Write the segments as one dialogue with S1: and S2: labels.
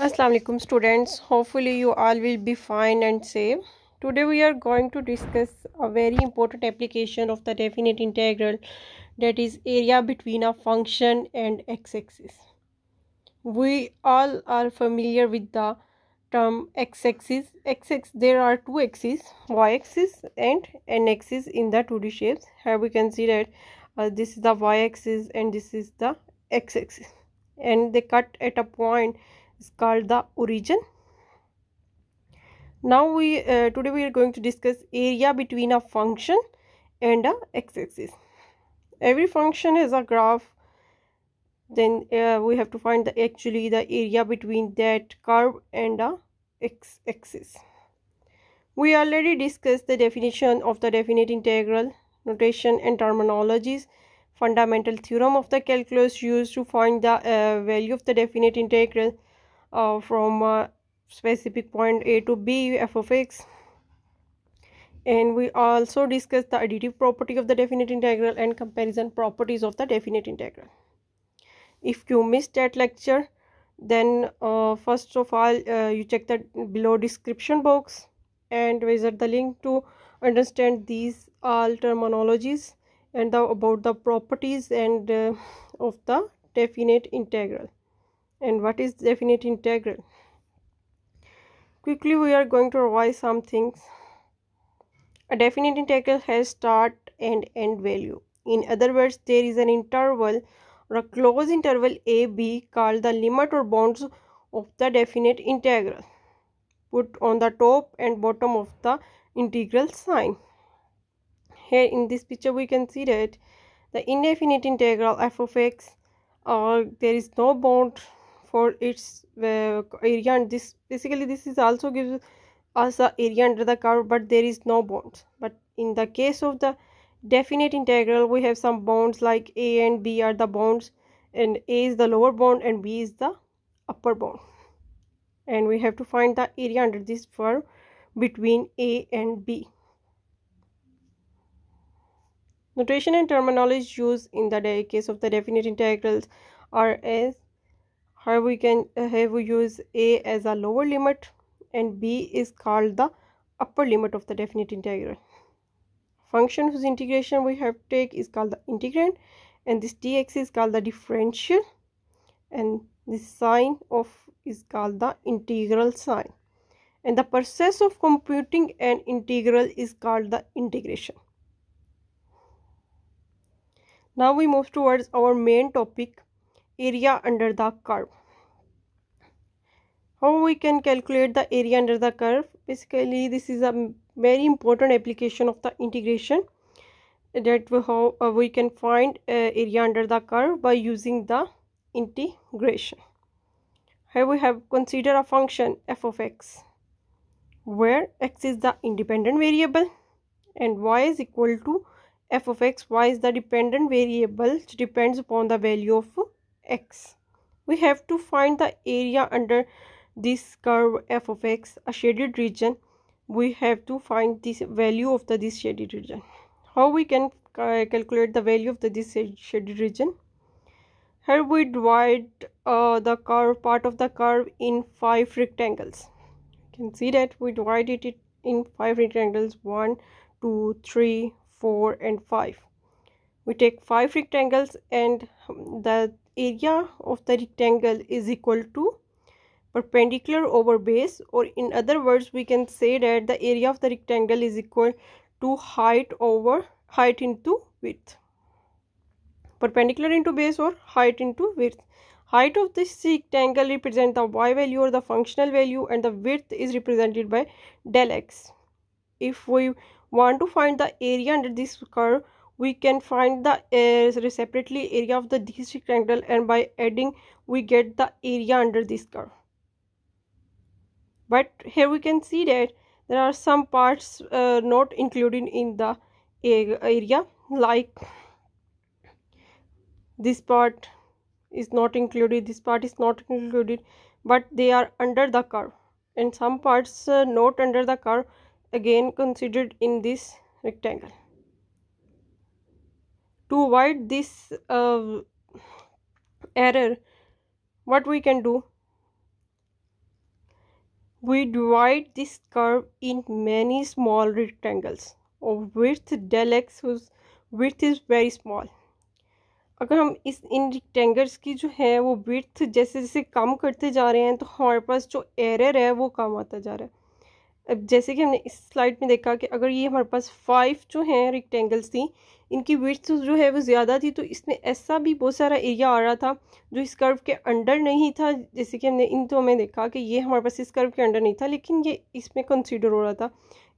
S1: assalamu alaikum students hopefully you all will be fine and safe today we are going to discuss a very important application of the definite integral that is area between a function and x-axis we all are familiar with the term x-axis x-axis there are two axes y-axis and n-axis in the 2d shapes here we can see that uh, this is the y-axis and this is the x-axis and they cut at a point point is called the origin now we uh, today we are going to discuss area between a function and a x-axis every function has a graph then uh, we have to find the actually the area between that curve and the x-axis we already discussed the definition of the definite integral notation and terminologies fundamental theorem of the calculus used to find the uh, value of the definite integral uh, from uh, specific point a to b f of x and we also discussed the additive property of the definite integral and comparison properties of the definite integral if you missed that lecture then uh, first of all uh, you check the below description box and visit the link to understand these all terminologies and the, about the properties and uh, of the definite integral and what is definite integral quickly we are going to revise some things a definite integral has start and end value in other words there is an interval or a closed interval a b called the limit or bounds of the definite integral put on the top and bottom of the integral sign here in this picture we can see that the indefinite integral f of x or uh, there is no bound for its uh, area and this basically this is also gives us the area under the curve but there is no bounds but in the case of the definite integral we have some bounds like a and b are the bounds and a is the lower bound and b is the upper bound and we have to find the area under this curve between a and b notation and terminology used in the case of the definite integrals are as here we can have uh, we use a as a lower limit and b is called the upper limit of the definite integral function whose integration we have to take is called the integrand and this dx is called the differential and this sign of is called the integral sign, and the process of computing an integral is called the integration now we move towards our main topic area under the curve how we can calculate the area under the curve basically this is a very important application of the integration that how uh, we can find uh, area under the curve by using the integration here we have consider a function f of x where x is the independent variable and y is equal to f of x y is the dependent variable which depends upon the value of x. We have to find the area under this curve f of x, a shaded region. We have to find this value of the this shaded region. How we can uh, calculate the value of the this shaded region? Here we divide uh, the curve part of the curve in five rectangles. You can see that we divided it in five rectangles 1, 2, 3, 4 and 5. We take five rectangles and um, the area of the rectangle is equal to perpendicular over base or in other words we can say that the area of the rectangle is equal to height over height into width perpendicular into base or height into width height of this rectangle represent the y value or the functional value and the width is represented by del x if we want to find the area under this curve we can find the uh, separately area of the this rectangle and by adding we get the area under this curve but here we can see that there are some parts uh, not included in the area like this part is not included this part is not included but they are under the curve and some parts uh, not under the curve again considered in this rectangle to avoid this uh, error what we can do we divide this curve in many small rectangles of width del x whose width is very small अगर हम इस इन rectangles की जो है वो विर्थ जैसे जैसे कम करते जा रहे हैं तो हमारे पास जो एरर है वो कम आता जा रहा है अब जैसे कि हमने इस स्लाइड में देखा कि अगर ये हमारे पास फाइव जो हैं रिक्टेंगल्स थी इनकी विर्थ तो जो है वो ज़्यादा थी तो इसमें ऐसा भी बहुत सारा एरिया आ रहा था जो इस कर्व के अंडर नहीं था जैसे कि हमने इन तो हमें देखा कि ये हमारे पास इस कर्व के अंडर नहीं था लेकिन ये इसमें कंसिडर हो रहा था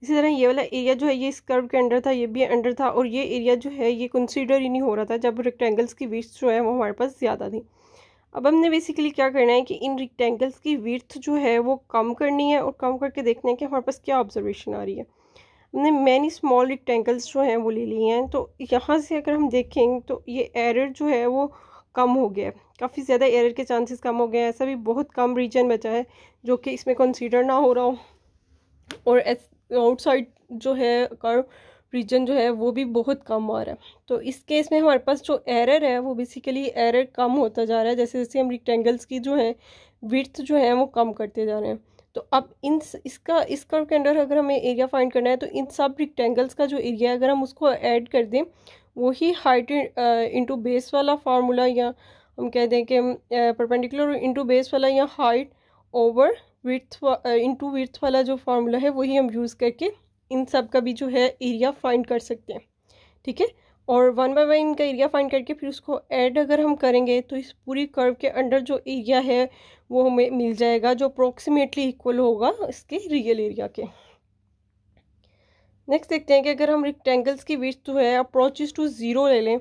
S1: इसी तरह ये वाला एरिया जो है ये इस कर्व के अंडर था ये भी अंडर था और ये एरिया जो है ये कंसिडर ही नहीं हो रहा था जब रेक्टेंगल्स की विर्थ जो है वो हमारे पास ज़्यादा थी अब हमने बेसिकली क्या करना है कि इन रिक्टेंगल्स की विर्थ जो है वो कम करनी है और कम करके देखना है कि हमारे पास क्या ऑब्जर्वेशन आ रही है हमने मैनी स्मॉल रिक्टेंगल्स जो हैं वो ले लिए हैं तो यहाँ से अगर हम देखें तो ये एरर जो है वो कम हो गया है काफ़ी ज़्यादा एरर के चांसेस कम हो गए हैं ऐसा भी बहुत कम रीजन बचा है जो कि इसमें कंसीडर ना हो रहा हो और आउटसाइड जो है कर रीजन जो है वो भी बहुत कम आ रहा है तो इस केस में हमारे पास जो एरर है वो बेसिकली एरर कम होता जा रहा है जैसे जैसे हम रिक्टेंगल्स की जो है विर्थ जो है वो कम करते जा रहे हैं तो अब इन इसका इस कर्व के अंडर अगर हमें एरिया फाइंड करना है तो इन सब रिक्टेंगल्स का जो एरिया है अगर हम उसको ऐड कर दें वही हाइट इंटू बेस वाला फार्मूला या हम कह दें कि परपेंडिकुलर इंटू बेस वाला या height over with into with वाला जो फार्मूला है वही हम यूज़ करके इन सब का भी जो है एरिया फाइंड कर सकते हैं ठीक है और वन बाय वन इनका एरिया फाइंड करके फिर उसको ऐड अगर हम करेंगे तो इस पूरी कर्व के अंडर जो एरिया है वो हमें मिल जाएगा जो अप्रोक्सीमेटली इक्वल होगा इसके रियल एरिया के नेक्स्ट देखते हैं कि अगर हम रिक्टेंगल्स की विथ जो है अप्रोचेज टू ज़ीरो ले लें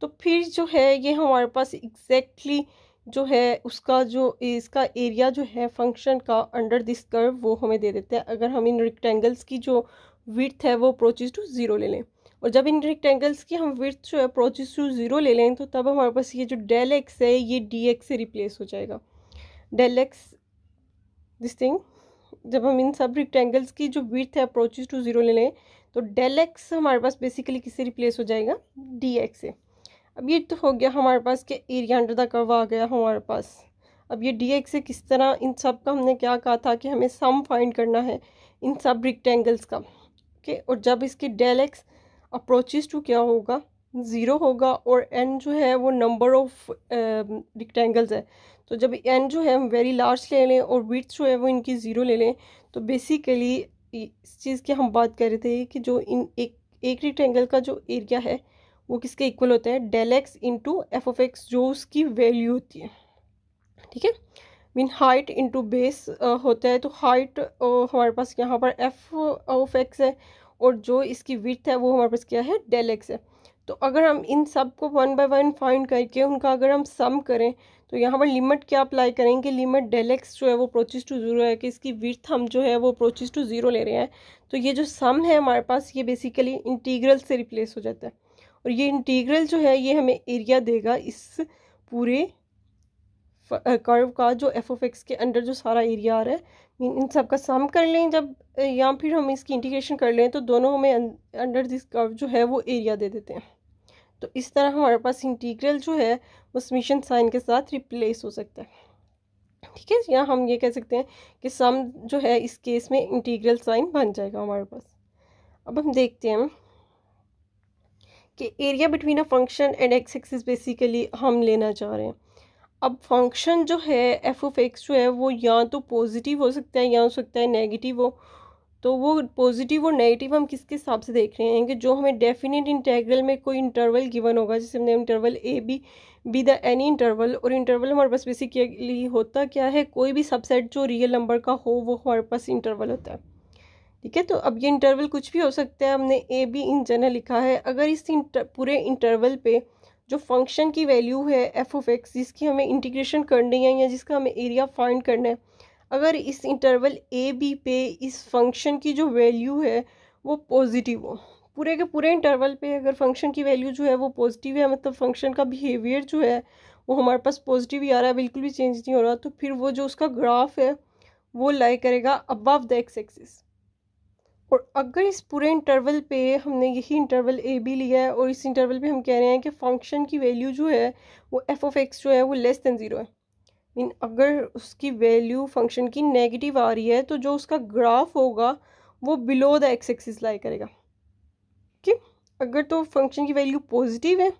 S1: तो फिर जो है ये हमारे पास एग्जैक्टली exactly जो है उसका जो इसका एरिया जो है फंक्शन का अंडर दिस कर्व वो हमें दे देते हैं अगर हम इन रिक्टेंगल्स की जो विथ है वो अप्रोचेज टू ज़ीरो ले लें और जब इन रिक्टेंगल्स की हम विथ जो है अप्रोचेज टू ज़ीरो ले लें तो तब हमारे पास ये जो डेल एक्स है ये डी एक्स से रिप्लेस हो जाएगा डेल एक्स दिस थिंग जब हम इन सब रिक्टेंगल्स की जो विथ है अप्रोचेज टू ज़ीरो ले लें तो डेल एक्स हमारे पास बेसिकली किससे रिप्लेस हो जाएगा डी एक्स से अब ये तो हो गया हमारे पास के एरिया अंडर द कर्व आ गया हमारे पास अब ये डी एक्स से किस तरह इन सब का हमने क्या कहा था कि हमें सम फाइंड करना है इन सब रिक्टेंगल्स का ओके और जब इसके डेल एक्स अप्रोचेज टू क्या होगा ज़ीरो होगा और एन जो है वो नंबर ऑफ रिक्टेंगल्स है तो जब एन जो है हम वेरी लार्ज ले लें और विथ जो है वो इनकी ज़ीरो ले लें तो बेसिकली इस चीज़ की हम बात कर रहे थे कि जो इन एक एक रिक्टेंगल का जो एरिया है वो किसके इक्वल होता है del x into f of x जो उसकी वैल्यू होती है ठीक है मीन हाइट इंटू बेस होता है तो हाइट हमारे पास यहाँ पर एफ ऑफ एक्स है और जो इसकी विथ है वो हमारे पास क्या है डेल एक्स है तो अगर हम इन सब को वन बाय वन फाइंड करके उनका अगर हम सम करें तो यहाँ पर लिमिट क्या अप्लाई करेंगे लिमिट डेल एक्स जो है वो अप्रोचेज टू ज़ीरो है कि इसकी विर्थ हम जो है वो अप्रोचेज टू ज़ीरो ले रहे हैं तो ये जो सम है हमारे पास ये बेसिकली इंटीग्रल से रिप्लेस हो जाता है और ये इंटीग्रल जो है ये हमें एरिया देगा इस पूरे कर्व का जो एफ ऑफ एक्स के अंडर जो सारा एरिया आ रहा है मीन इन सब का सम कर लें जब या फिर हम इसकी इंटीग्रेशन कर लें तो दोनों हमें अंडर दिस कर्व जो है वो एरिया दे देते हैं तो इस तरह हमारे पास इंटीग्रल जो है वो समीशन साइन के साथ रिप्लेस हो सकता है ठीक है या हम ये कह सकते हैं कि सम जो है इस केस में इंटीग्रल साइन बन जाएगा हमारे पास अब हम देखते हैं कि area between a function and x axis basically हम लेना चाह रहे हैं अब फंक्शन जो है एफ ऑफ एक्स जो है वो या तो पॉजिटिव हो सकता है या हो सकता है नेगेटिव हो तो वो पॉजिटिव और नेगेटिव हम किसके हिसाब से देख रहे हैं कि जो हमें डेफिनेट इंटेग्रल में कोई इंटरवल गिवन होगा जैसे हमने interval a b b the any interval और इंटरवल हमारे पास बेसिकली होता क्या है कोई भी सबसेट जो रियल नंबर का हो वो हमारे पास इंटरवल होता है ठीक है तो अब ये इंटरवल कुछ भी हो सकता है हमने ए बी इन जनरल लिखा है अगर इस इंटर, पूरे इंटरवल पे जो फंक्शन की वैल्यू है एफ ऑफ एक्स जिसकी हमें इंटीग्रेशन करनी है या जिसका हमें एरिया फाइंड करना है अगर इस इंटरवल ए बी पे इस फंक्शन की जो वैल्यू है वो पॉजिटिव हो पूरे के पूरे इंटरवल पे अगर फंक्शन की वैल्यू जो है वो पॉजिटिव है मतलब फंक्शन का बिहेवियर जो है वो हमारे पास पॉजिटिव ही आ रहा है बिल्कुल भी चेंज नहीं हो रहा तो फिर वो जो उसका ग्राफ है वो लाई करेगा अबव द एक्स एक्सिस और अगर इस पूरे इंटरवल पे हमने यही इंटरवल ए बी लिया है और इस इंटरवल पे हम कह रहे हैं कि फंक्शन की वैल्यू जो है वो एफ ऑफ एक्स जो है वो लेस दैन ज़ीरो है मीन अगर उसकी वैल्यू फंक्शन की नेगेटिव आ रही है तो जो उसका ग्राफ होगा वो below the x axis lie करेगा ठीक अगर तो फंक्शन की वैल्यू पॉजिटिव है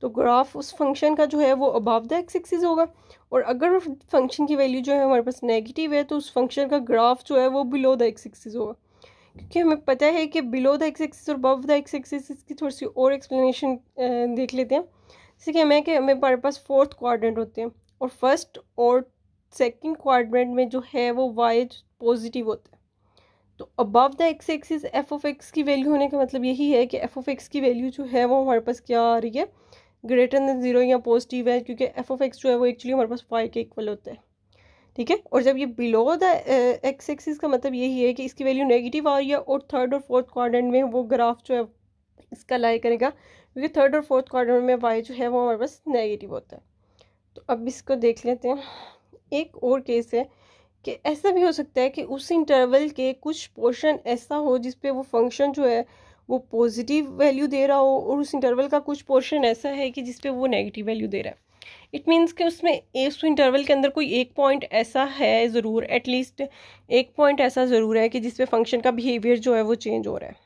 S1: तो ग्राफ उस फंक्शन का जो है वो अबाव द एक्स एक्सिस होगा और अगर फंक्शन की वैल्यू जो है हमारे पास नेगेटिव है तो उस फंक्शन का ग्राफ जो है वो बिलो द एक्स एक्सिस होगा क्योंकि हमें पता है कि बिलो द एक्स एक्सिस और अबव द एक्स एक्सिस इसकी थोड़ी सी और एक्सप्लेनेशन देख लेते हैं जैसे कि हमें कि हमें हमारे पास फोर्थ क्वाड्रेंट होते हैं और फर्स्ट और सेकंड क्वाड्रेंट में जो है वो वाई पॉजिटिव होता है तो above the x axis f of x की वैल्यू होने का मतलब यही है कि एफ ऑफ एक्स की वैल्यू जो है वो हमारे पास क्या आ रही है ग्रेटर देन ज़ीरो या पॉजिटिव है क्योंकि एफ ऑफ एक्स जो है वो एक्चुअली हमारे पास वाई के इक्वल होता है ठीक है और जब ये बिलो द एक्स एक्सिस का मतलब यही है कि इसकी वैल्यू नेगेटिव आ रही है और थर्ड और फोर्थ क्वाड्रेंट में वो ग्राफ जो है इसका लाई करेगा क्योंकि थर्ड और फोर्थ क्वाड्रेंट में वाई जो है वो हमारे पास नेगेटिव होता है तो अब इसको देख लेते हैं एक और केस है कि ऐसा भी हो सकता है कि उस इंटरवल के कुछ पोर्शन ऐसा हो जिस पे वो फंक्शन जो है वो पॉजिटिव वैल्यू दे रहा हो और उस इंटरवल का कुछ पोर्शन ऐसा है कि जिस पे वो नेगेटिव वैल्यू दे रहा है इट मीन्स कि उसमें उस इंटरवल के अंदर कोई एक पॉइंट ऐसा है ज़रूर एटलीस्ट एक पॉइंट ऐसा ज़रूर है कि जिसपे फंक्शन का बिहेवियर जो है वो चेंज हो रहा है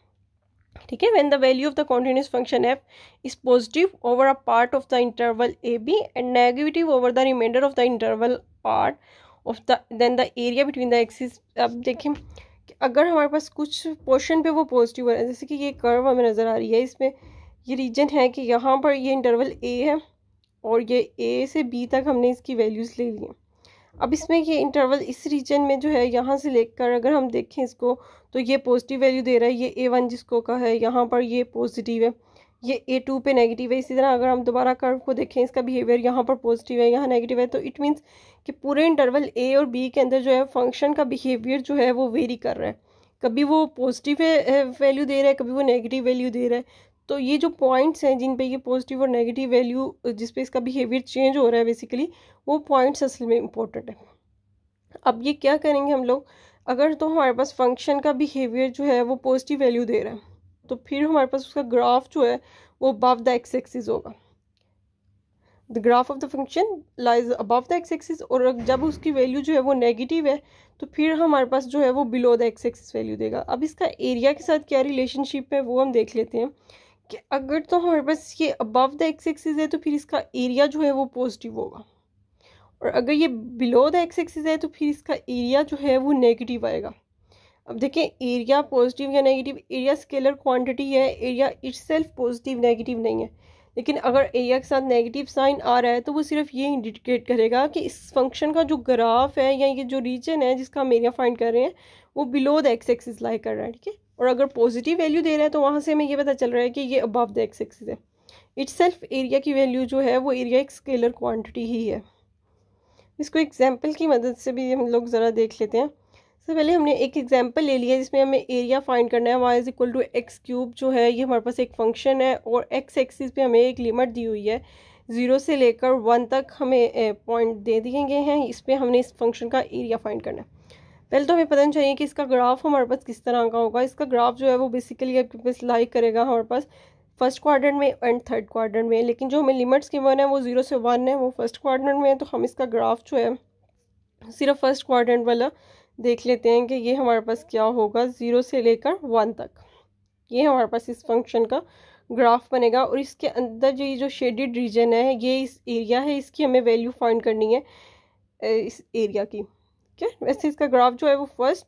S1: ठीक है when the value of the continuous function f is positive over a part of the interval a b and negative over the remainder of the interval part of the then the area between the axis अब देखें अगर हमारे पास कुछ portion पे वो positive हो रहा है जैसे कि ये कर्व हमें नज़र आ रही है इसमें ये रीजन है कि यहाँ पर ये इंटरवल ए है और ये ए से बी तक हमने इसकी वैल्यूज़ ले ली हैं अब इसमें ये इंटरवल इस रीजन में जो है यहाँ से लेकर अगर हम देखें इसको तो ये पॉजिटिव वैल्यू दे रहा है ये ए वन जिसको का है यहाँ पर ये पॉजिटिव है ये ए टू पर नेगेटिव है इसी तरह अगर हम दोबारा कर्व को देखें इसका बिहेवियर यहाँ पर पॉजिटिव है यहाँ नेगेटिव है तो इट मीन्स कि पूरे इंटरवल ए और बी के अंदर जो है फंक्शन का बिहेवियर जो है वो वेरी कर रहा है कभी वो पॉजिटिव वैल्यू दे रहा है कभी वो नेगेटिव वैल्यू दे रहा है तो ये जो पॉइंट्स हैं जिन पे ये पॉजिटिव और नेगेटिव वैल्यू जिस पे इसका बिहेवियर चेंज हो रहा है बेसिकली वो पॉइंट्स असल में इम्पोर्टेंट है अब ये क्या करेंगे हम लोग अगर तो हमारे पास फंक्शन का बिहेवियर जो है वो पॉजिटिव वैल्यू दे रहा है तो फिर हमारे पास उसका ग्राफ जो है वो अबव द एक्स एक्सिस होगा the graph of the function lies above the x axis और जब उसकी वैल्यू जो है वो नेगेटिव है तो फिर हमारे पास जो है वो below the x axis value देगा अब इसका एरिया के साथ क्या रिलेशनशिप है वो हम देख लेते हैं कि अगर तो हमारे पास ये अबव द एक्स एक्सिस है तो फिर इसका एरिया जो है वो पॉजिटिव होगा और अगर ये बिलो द एक्स एक्सिस है तो फिर इसका एरिया जो है वो नेगेटिव आएगा अब देखें एरिया पॉजिटिव या नेगेटिव एरिया स्केलर क्वांटिटी है एरिया सेल्फ पॉजिटिव नेगेटिव नहीं है लेकिन अगर एरिया के साथ नेगेटिव साइन आ रहा है तो वो सिर्फ ये इंडिकेट करेगा कि इस फंक्शन का जो ग्राफ है या ये जो रीजन है जिसका हम एरिया फाइंड कर रहे हैं वो below the x axis lie कर रहा है ठीक है और अगर पॉजिटिव वैल्यू दे रहा है तो वहाँ से हमें ये पता चल रहा है कि ये अबव द एक्स एक्सिस है इट्स सेल्फ एरिया की वैल्यू जो है वो एरिया एक स्केलर क्वान्टिटी ही है इसको एग्जाम्पल की मदद से भी हम लोग ज़रा देख लेते हैं सबसे पहले हमने एक एग्जाम्पल ले लिया जिसमें हमें एरिया फाइंड करना है y is equal to x cube जो है ये हमारे पास एक फंक्शन है और एक्स एक्सिस पे हमें एक लिमिट दी हुई है ज़ीरो से लेकर वन तक हमें पॉइंट दे दिए गए हैं इस पर हमने इस फंक्शन का एरिया फाइंड करना है पहले तो हमें पता नहीं चाहिए कि इसका ग्राफ हमारे पास किस तरह का होगा इसका ग्राफ जो है वो बेसिकली आपके पास लाइक करेगा हमारे पास फर्स्ट क्वार्टर में एंड थर्ड क्वार्टर में लेकिन जो हमें लिमिट्स वन है वो जीरो से वन है वो फर्स्ट क्वार्टर में है तो हम इसका ग्राफ जो है सिर्फ फर्स्ट क्वार्टर वाला देख लेते हैं कि ये हमारे पास क्या होगा ज़ीरो से लेकर वन तक ये हमारे पास इस फंक्शन का ग्राफ बनेगा और इसके अंदर जो ये जो शेडिड रीजन है ये इस एरिया है इसकी हमें वैल्यू फाइंड करनी है इस एरिया की ठीक है वैसे इसका ग्राफ जो है वो फर्स्ट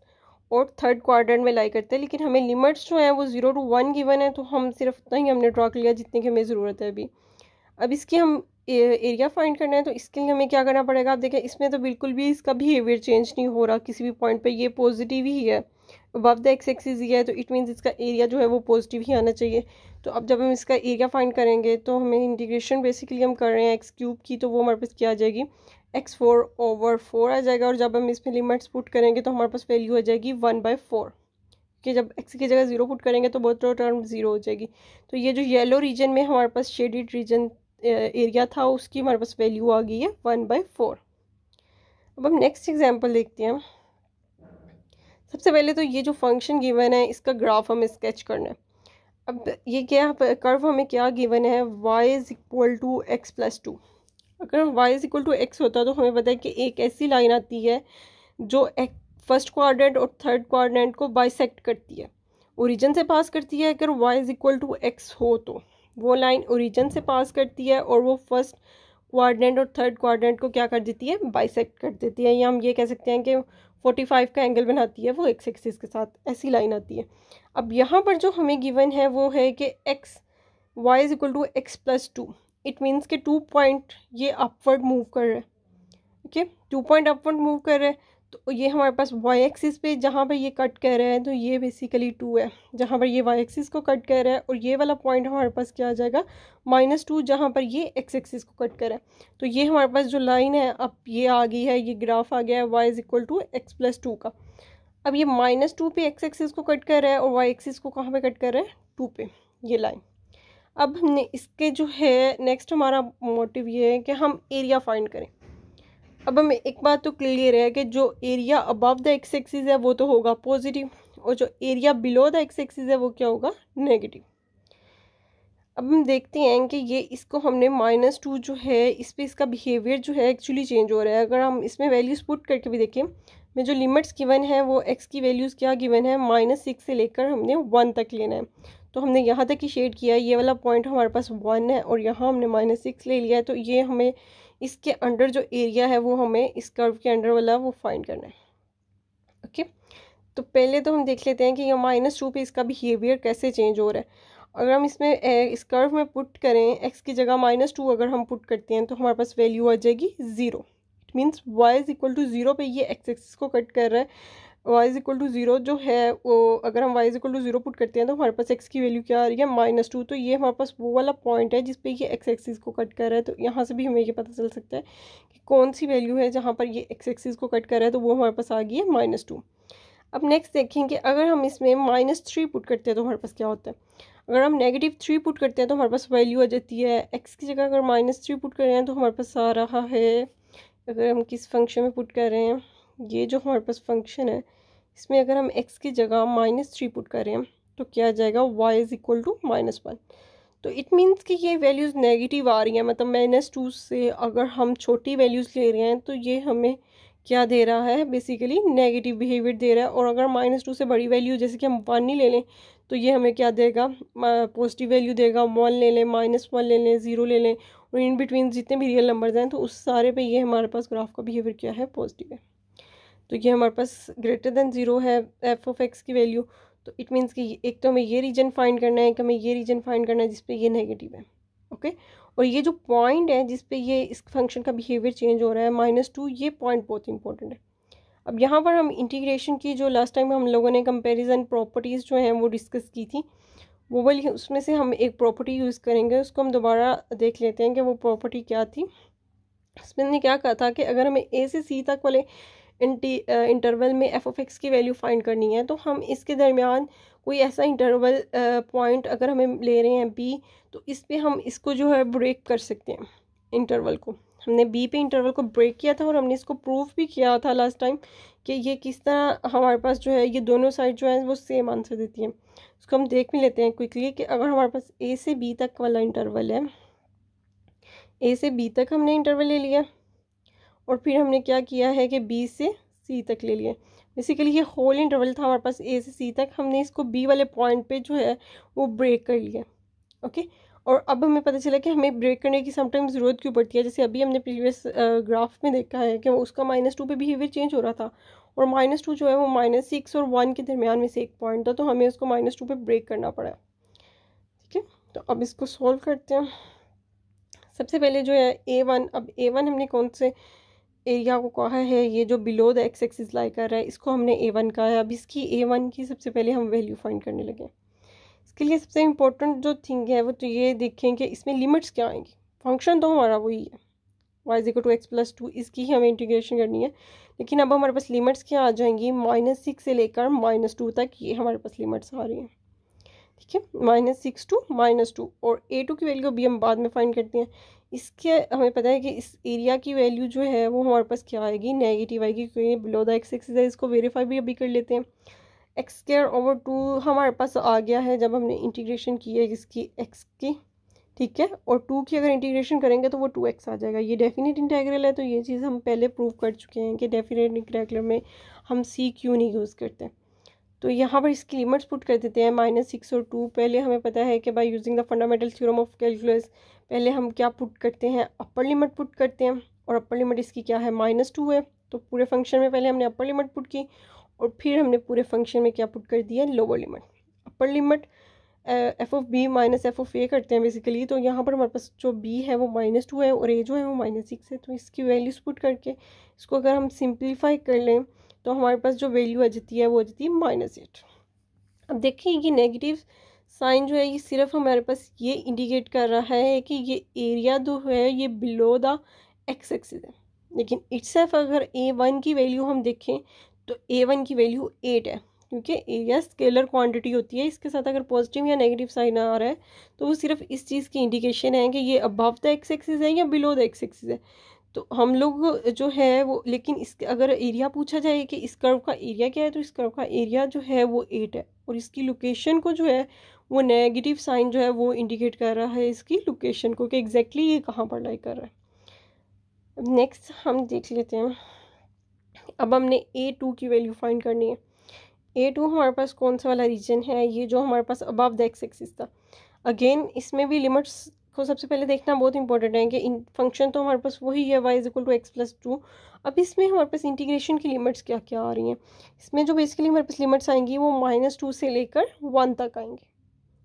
S1: और थर्ड क्वार्टर में लाई करते हैं लेकिन हमें लिमिट्स जो हैं वो ज़ीरो टू वन गिवन है तो हम सिर्फ उतना ही हमने ड्रॉ कर लिया जितने की हमें ज़रूरत है अभी अब इसकी हम एरिया फाइंड करना है तो इसके लिए हमें क्या करना पड़ेगा आप देखें इसमें तो बिल्कुल भी इसका बिहेवियर चेंज नहीं हो रहा किसी भी पॉइंट पर यह पॉजिटिव ही है अब द एक्स एक्सिस ये है तो इट मीन्स इसका एरिया जो है वो पॉजिटिव ही आना चाहिए तो अब जब हम इसका एरिया फाइंड करेंगे तो हमें इंटीग्रेशन बेसिकली हम कर रहे हैं एक्स क्यूब की तो वो हमारे पास क्या आ जाएगी एक्स फोर ओवर फोर आ जाएगा और जब हम इसमें लिमिट्स पुट करेंगे तो हमारे पास वैल्यू आ जाएगी वन बाई फोर कि जब एक्स की जगह ज़ीरो पुट करेंगे तो बहुत टर्म ज़ीरो हो जाएगी तो ये जो येलो रीजन में हमारे पास शेडिड रीजन एरिया था उसकी हमारे पास वैल्यू आ गई है वन बाई फोर अब हम नेक्स्ट एग्जाम्पल देखते हैं सबसे पहले तो ये जो फंक्शन गिवन है इसका ग्राफ हमें स्केच करना है अब ये क्या कर्व हमें क्या गिवन है y is equal to x plus two अगर y is equal to x होता तो हमें पता है कि एक ऐसी लाइन आती है जो एक फर्स्ट क्वाड्रेंट और थर्ड क्वाड्रेंट को बाइसेक्ट करती है ओरिजन से पास करती है अगर y is equal to x हो तो वो लाइन ओरिजन से पास करती है और वो फर्स्ट क्वाड्रेंट और थर्ड क्वाड्रेंट को क्या कर देती है बाइसेक्ट कर देती है या हम ये कह सकते हैं कि फोर्टी फाइव का एंगल बनाती है वो एक्स एक्सिस के साथ ऐसी लाइन आती है अब यहाँ पर जो हमें गिवन है वो है कि x y is equal to x plus two it means के टू पॉइंट ये अपवर्ड मूव कर रहा है okay two point upward move कर रहे हैं तो ये हमारे पास वाई एक्सिस पे जहाँ पर ये कट कर रहे हैं तो ये बेसिकली टू है जहाँ पर ये वाई एक्सिस को कट कर रहा है और ये वाला पॉइंट हमारे पास क्या आ जाएगा माइनस टू जहाँ पर ये एक्स एक्सिस को कट कर रहा है तो ये हमारे पास जो लाइन है अब ये आ गई है ये ग्राफ आ गया है y is equal to x plus two का अब ये माइनस टू पे एक्स एक्सिस को कट कर रहा है और वाई एक्सिस को कहाँ पर कट कर रहा है टू पे ये लाइन अब हमने इसके जो है नेक्स्ट हमारा मोटिव ये है कि हम एरिया फाइंड करें अब हमें एक बात तो क्लियर है कि जो area above the x axis है वो तो होगा पॉजिटिव और जो area below the x axis है वो क्या होगा नेगेटिव अब हम देखते हैं कि ये इसको हमने माइनस टू जो है इस पर इसका बिहेवियर जो है एक्चुअली चेंज हो रहा है अगर हम इसमें वैल्यूज पुट करके भी देखें में जो लिमिट्स गिवन है वो एक्स की वैल्यूज़ क्या गिवन है माइनस सिक्स से लेकर हमने वन तक लेना है तो हमने यहाँ तक ही शेड किया है ये वाला पॉइंट हमारे पास वन है और यहाँ हमने माइनस सिक्स ले लिया है तो ये हमें इसके अंडर जो एरिया है वो हमें इस कर्व के अंडर वाला वो फाइंड करना है ओके तो पहले तो हम देख लेते हैं कि ये माइनस टू पे इसका बिहेवियर कैसे चेंज हो रहा है अगर हम इसमें इस कर्व में पुट करें एक्स की जगह माइनस टू अगर हम पुट करते हैं तो हमारे पास वैल्यू आ जाएगी zero it means y is equal to zero पे ये एक्स एक्सिस को कट कर रहा है y is equal to zero जो है वो अगर हम y is equal to zero put करते हैं तो हमारे पास एक्स की वैल्यू क्या आ रही है माइनस टू तो ये हमारे पास वो वाला पॉइंट है जिस पे ये एक्स एक्सिस को कट कर रहा है तो यहाँ से भी हमें ये पता चल सकता है कि कौन सी वैल्यू है जहाँ पर ये एक्स एक्सिस को कट कर रहा है तो वो हमारे पास आ गई है माइनस टू अब नेक्स्ट देखेंगे अगर हम इसमें माइनस थ्री पुट करते हैं तो हमारे पास क्या होता है अगर हम नेगेटिव थ्री पुट करते हैं तो हमारे पास वैल्यू आ जाती है एक्स की जगह अगर माइनस थ्री पुट करें तो हमारे पास आ रहा है अगर हम किस फंक्शन में पुट कर रहे हैं ये जो हमारे पास फंक्शन है इसमें अगर हम एक्स की जगह माइनस थ्री पुट कर रहे हैं तो क्या आ जाएगा y is equal to minus one तो इट मीन्स कि ये वैल्यूज़ नेगेटिव आ रही हैं मतलब माइनस टू से अगर हम छोटी वैल्यूज़ ले रहे हैं तो ये हमें क्या दे रहा है बेसिकली नेगेटिव बिहेवियर दे रहा है और अगर माइनस टू से बड़ी वैल्यू जैसे कि हम वन ही ले लें तो ये हमें क्या देगा पॉजिटिव वैल्यू देगा वन ले लें माइनस वन ले लें ज़ीरो ले लें और इन बिटवीन जितने भी रियल नंबर्स हैं तो उस सारे पे ये हमारे पास ग्राफ का बिहेवियर क्या है पॉजिटिव है तो ये हमारे पास ग्रेटर देन ज़ीरो है एफ ऑफ एक्स की वैल्यू तो इट मीन्स कि एक तो हमें ये रीजन फाइंड करना है कि हमें ये रीजन फाइंड करना है जिसपे ये नेगेटिव है ओके और ये जो पॉइंट है जिसपे ये इस फंक्शन का बिहेवियर चेंज हो रहा है माइनस टू ये पॉइंट बहुत इंपॉर्टेंट है अब यहाँ पर हम इंटीग्रेशन की जो लास्ट टाइम हम लोगों ने कंपैरिजन प्रॉपर्टीज़ जो हैं वो डिस्कस की थी वो वाली उसमें से हम एक प्रॉपर्टी यूज़ करेंगे उसको हम दोबारा देख लेते हैं कि वो प्रॉपर्टी क्या थी उसमें ने क्या कहा था कि अगर हमें ए से सी तक वाले इंटरवल में एफ ऑफ एक्स की वैल्यू फाइंड करनी है तो हम इसके दरमियान कोई ऐसा इंटरवल पॉइंट अगर हमें ले रहे हैं बी तो इस पर हम इसको जो है ब्रेक कर सकते हैं इंटरवल को हमने बी पे इंटरवल को ब्रेक किया था और हमने इसको प्रूव भी किया था लास्ट टाइम कि ये किस तरह हमारे पास जो है ये दोनों साइड जो है वो सेम आंसर देती है उसको हम देख भी लेते हैं क्विकली कि अगर हमारे पास ए से बी तक वाला इंटरवल है ए से बी तक हमने इंटरवल ले लिया और फिर हमने क्या किया है कि बी से सी तक ले लिया बेसिकली ये होल इंटरवल था हमारे पास ए से सी तक हमने इसको बी वाले पॉइंट पर जो है वो ब्रेक कर लिया ओके और अब हमें पता चला कि हमें ब्रेक करने की समटाइम ज़रूरत क्यों पड़ती है जैसे अभी हमने प्रीवियस ग्राफ में देखा है कि उसका माइनस टू पर बिहेवियर चेंज हो रहा था और माइनस टू जो है वो माइनस सिक्स और वन के दरमियान में से एक पॉइंट था तो हमें उसको माइनस टू पर ब्रेक करना पड़ा ठीक है तो अब इसको सॉल्व करते हैं सबसे पहले जो है ए वन अब ए वन हमने कौन से एरिया को कहा है ये जो below the x axis lie कर रहा है इसको हमने ए वन कहा है अब इसकी ए वन की सबसे पहले हम वैल्यू फाइंड करने लगे इसके लिए सबसे इम्पोर्टेंट जो थिंग है वो तो ये देखें कि इसमें लिमिट्स क्या आएंगी फंक्शन तो हमारा वही है y zero two x plus two इसकी ही हमें इंटीग्रेशन करनी है लेकिन अब हमारे पास लिमिट्स क्या आ जाएंगी माइनस सिक्स से लेकर माइनस टू तक ये हमारे पास लिमिट्स आ रही हैं ठीक है minus six two minus two और ए टू की वैल्यू अभी हम बाद में फाइंड करते हैं इसके हमें पता है कि इस एरिया की वैल्यू जो है वो हमारे पास क्या आएगी नेगेटिव आएगी क्योंकि बिलो द एक्स एक्सिस है इसको वेरीफाई भी अभी कर लेते हैं एक्स स्केयर ओवर टू हमारे पास आ गया है जब हमने इंटीग्रेशन की है इसकी एक्स की ठीक है और टू की अगर इंटीग्रेशन करेंगे तो वो टू एक्स आ जाएगा ये डेफिनेट इंटेग्रल है तो ये चीज़ हम पहले प्रूव कर चुके हैं कि डेफिनेट इंटेग्रल में हम सी क्यों नहीं यूज़ करते तो यहाँ पर इसकी लिमिट्स पुट कर देते हैं माइनस सिक्स और टू पहले हमें पता है कि by using the fundamental theorem of calculus पहले हम क्या पुट करते हैं अपर लिमिट पुट करते हैं और अपर लिमिट इसकी क्या है माइनस टू है तो पूरे फंक्शन में पहले हमने अपर लिमिट पुट की और फिर हमने पूरे फंक्शन में क्या पुट कर दिया lower limit upper limit f of b minus f of a करते हैं बेसिकली तो यहाँ पर हमारे पास जो बी है वो माइनस टू है और ए जो है वो माइनस सिक्स है तो इसकी वैल्यूज पुट करके इसको अगर हम सिंप्लीफाई कर लें तो हमारे पास जो वैल्यू आ जाती है वो आ जाती है माइनस एट अब देखिए ये नेगेटिव साइन जो है ये सिर्फ हमारे पास ये इंडिकेट कर रहा है कि ये एरिया जो है ये बिलो द एक्स एक्सिस है लेकिन इट्स अगर ए वन की वैल्यू हम देखें तो ए वन की वैल्यू एट है क्योंकि एरिया स्केलर क्वांटिटी होती है इसके साथ अगर पॉजिटिव या नेगेटिव साइन आ रहा है तो वो सिर्फ इस चीज़ की इंडिकेशन है कि ये अबव द एक्स एक्सिस है या बिलो द एक्स एक्सिस है तो हम लोग जो है वो लेकिन इस अगर एरिया पूछा जाए कि इस कर्व का एरिया क्या है तो इस कर्व का एरिया जो है वो एट है और इसकी लोकेशन को जो है वो नेगेटिव साइन जो है वो इंडिकेट कर रहा है इसकी लोकेशन को कि एग्जैक्टली exactly ये कहाँ पर लाई कर रहा है नेक्स्ट हम देख लेते हैं अब हमने ए टू की वैल्यू फाइंड करनी है ए टू हमारे पास कौन सा वाला रीजन है ये जो हमारे पास अबव द एक्स एक्सिस था अगेन इसमें भी लिमिट्स को सबसे पहले देखना बहुत इंपॉर्टेंट है कि इन फंक्शन तो हमारे पास वही है y is equal to x plus two अब इसमें हमारे पास इंटीग्रेशन की लिमिट्स क्या क्या आ रही हैं इसमें जो बेसिकली हमारे पास लिमिट्स आएंगी वो माइनस टू से लेकर वन तक आएंगे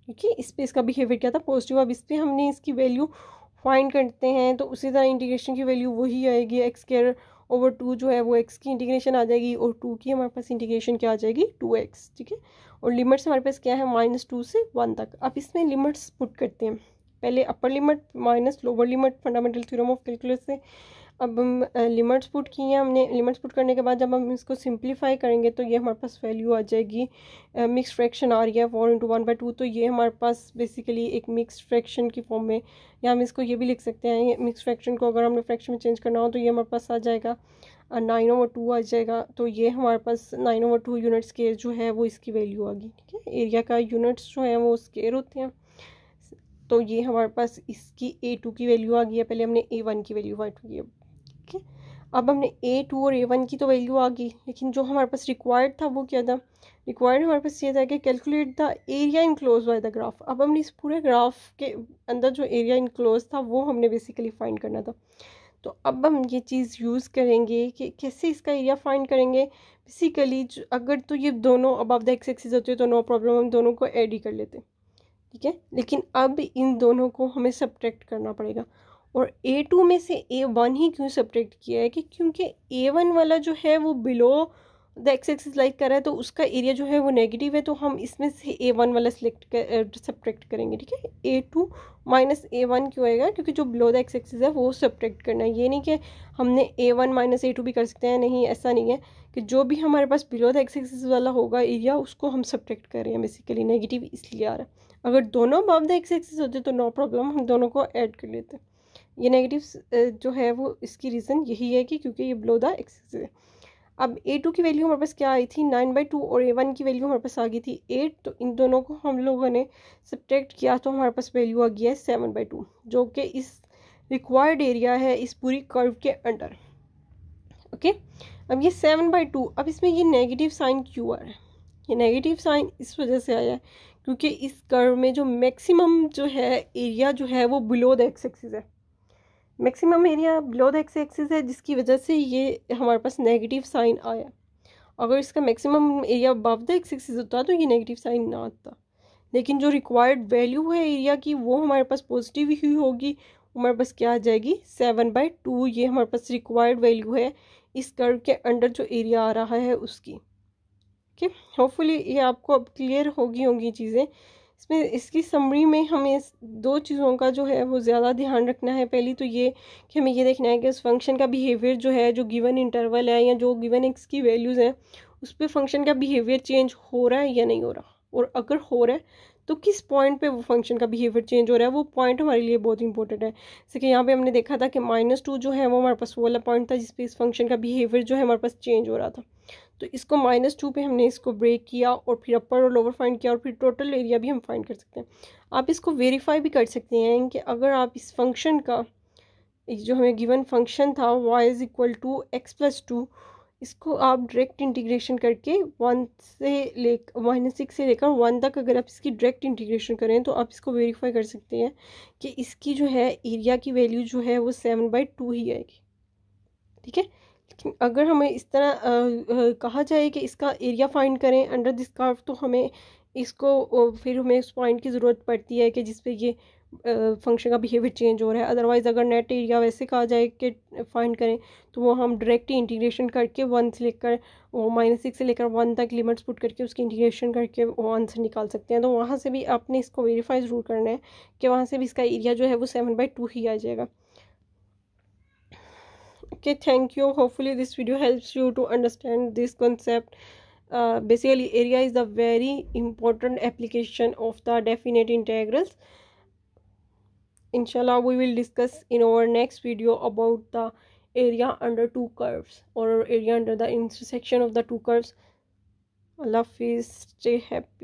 S1: क्योंकि इस पर इसका बिहेवियर क्या था पॉजिटिव अब इस पर हमने इसकी वैल्यू फाइंड करते हैं तो उसी तरह इंटीग्रेशन की वैल्यू वही आएगी एक्स केयर ओवर टू जो है वो एक्स की इंटीग्रेशन आ जाएगी और टू की हमारे पास इंटीग्रेशन क्या आ जाएगी टू एक्स ठीक है और लिमिट्स हमारे पास क्या है माइनस टू से वन तक अब इसमें लिमिट्स पुट करते हैं पहले upper limit minus lower limit fundamental theorem of calculus से अब हम लिमिट्स पुट किए हैं हमने लिमिट्स पुट करने के बाद जब हम इसको सिंप्लीफाई करेंगे तो ये हमारे पास वैल्यू आ जाएगी मिक्स फ्रैक्शन आ रही है four into one by two तो ये हमारे पास बेसिकली एक मिक्स फ्रैक्शन की फॉर्म में या हम इसको ये भी लिख सकते हैं मिक्स फ्रैक्शन को अगर हमने फ्रैक्शन में चेंज करना हो तो ये हमारे पास आ जाएगा नाइन ओवर टू आ जाएगा तो ये हमारे पास nine over two unit square जो है वो इसकी वैल्यू आ गई ठीक है एरिया का यूनिट्स जो है वो स्केयर होते हैं तो ये हमारे पास इसकी ए टू की वैल्यू आ गई है पहले हमने ए वन की वैल्यू वाई टू की ठीक है अब हमने ए टू और ए वन की तो वैल्यू आ गई लेकिन जो हमारे पास रिक्वायर्ड था वो क्या था रिक्वायर्ड हमारे पास ये था कि calculate the area enclosed by the graph अब हमने इस पूरे ग्राफ के अंदर जो एरिया इनक्लोज था वो हमने बेसिकली फाइंड करना था तो अब हम ये चीज़ यूज़ करेंगे कि कैसे इसका एरिया फाइंड करेंगे बेसिकली अगर तो ये दोनों अब द एक्स एक्सिस होते हैं तो नो प्रॉब्लम हम दोनों को एड ही कर लेते ठीक है लेकिन अब इन दोनों को हमें सब्ट्रैक्ट करना पड़ेगा और ए टू में से ए वन ही क्यों सब्ट्रैक्ट किया है कि क्योंकि ए वन वाला जो है वो below the x axis like कर रहा है तो उसका एरिया जो है वो नेगेटिव है तो हम इसमें से ए वन वाला सिलेक्ट कर सब्ट्रैक्ट करेंगे ठीक है A two minus A one क्यों आएगा क्योंकि जो बिलो द एक्स एक्सिस है वो सब्ट्रैक्ट करना है ये नहीं कि हमने ए वन माइनस ए टू भी कर सकते हैं नहीं ऐसा नहीं है कि जो भी हमारे पास बिलो द एक्स एक्सिस वाला होगा एरिया उसको हम सब्ट्रैक्ट कर रहे हैं बेसिकली नेगेटिव इसलिए आ रहा है अगर दोनों अबव द एक्स एक्सिस होते तो नो प्रॉब्लम हम दोनों को ऐड कर लेते हैं ये नेगेटिव जो है वो इसकी रीज़न यही है कि क्योंकि ये बिलो द एक्सिस है अब ए टू की वैल्यू हमारे पास क्या आई थी नाइन बाई टू और ए वन की वैल्यू हमारे पास आ गई थी एट तो इन दोनों को हम लोगों ने सब्ट्रैक्ट किया तो हमारे पास वैल्यू आ गया है सेवन बाई टू जो कि इस रिक्वायर्ड एरिया है इस पूरी कर्व के अंडर ओके अब ये सेवन बाई टू अब इसमें ये नेगेटिव साइन क्यों आ रहा है ये नेगेटिव साइन इस वजह से आया है क्योंकि इस कर्व में जो मैक्सिमम जो है एरिया जो है वो बिलो द एक्स एक्सिस है maximum area below the x axis है जिसकी वजह से ये हमारे पास नेगेटिव साइन आया अगर इसका maximum area above the x axis होता तो ये नेगेटिव साइन ना आता लेकिन जो रिक्वायर्ड वैल्यू है एरिया की वो हमारे पास पॉजिटिव ही होगी हमारे पास क्या आ जाएगी सेवन बाई टू ये हमारे पास रिक्वायर्ड वैल्यू है इस कर्व के अंडर जो एरिया आ रहा है उसकी ओके होपफुली ये आपको अब क्लियर होगी होंगी चीज़ें इसमें इसकी समरी में हमें दो चीज़ों का जो है वो ज़्यादा ध्यान रखना है पहली तो ये कि हमें ये देखना है कि उस फंक्शन का बिहेवियर जो है जो गिवन इंटरवल है या जो गिवन एक्स की वैल्यूज़ हैं उस पर फंक्शन का बिहेवियर चेंज हो रहा है या नहीं हो रहा और अगर हो रहा है तो किस पॉइंट पे वो फंक्शन का बिहेवियर चेंज हो रहा है वो पॉइंट हमारे लिए बहुत इंपॉर्टेंट है जैसे कि यहाँ पे हमने देखा था कि माइनस टू जो है वो हमारे पास वो वाला पॉइंट था जिसपे इस फंक्शन का बिहेवियर जो है हमारे पास चेंज हो रहा था तो इसको माइनस टू पर हमने इसको ब्रेक किया और फिर अपर और लोअर फाइंड किया और फिर टोटल एरिया भी हम फाइंड कर सकते हैं आप इसको वेरीफाई भी कर सकते हैं कि अगर आप इस फंक्शन का जो हमें गिवन फंक्शन था y is equal to x plus two इसको आप डायरेक्ट इंटीग्रेशन करके वन से ले माइनस सिक्स से लेकर वन तक अगर आप इसकी डायरेक्ट इंटीग्रेशन करें तो आप इसको वेरीफाई कर सकते हैं कि इसकी जो है एरिया की वैल्यू जो है वो सेवन बाई टू ही आएगी ठीक है लेकिन अगर हमें इस तरह आ, आ, कहा जाए कि इसका एरिया फाइंड करें अंडर दिस कार्व तो हमें इसको फिर हमें उस पॉइंट की ज़रूरत पड़ती है कि जिस पे ये फंक्शन का बिहेवियर चेंज हो रहा है अदरवाइज़ अगर नेट एरिया वैसे कहा जाए कि फाइंड करें तो वो हम डायरेक्ट इंटीग्रेशन करके वन से लेकर वो माइनस सिक्स से लेकर वन तक लिमिट्स पुट करके उसकी इंटीग्रेशन करके वो आंसर निकाल सकते हैं तो वहाँ से भी आपने इसको वेरीफाई ज़रूर करना है कि वहाँ से भी इसका एरिया जो है वो सेवन बाई टू ही आ जाएगा okay thank you hopefully this video helps you to understand this concept uh, basically area is the very important application of the definite integrals inshallah we will discuss in our next video about the area under two curves or area under the intersection of the two curves love is stay happy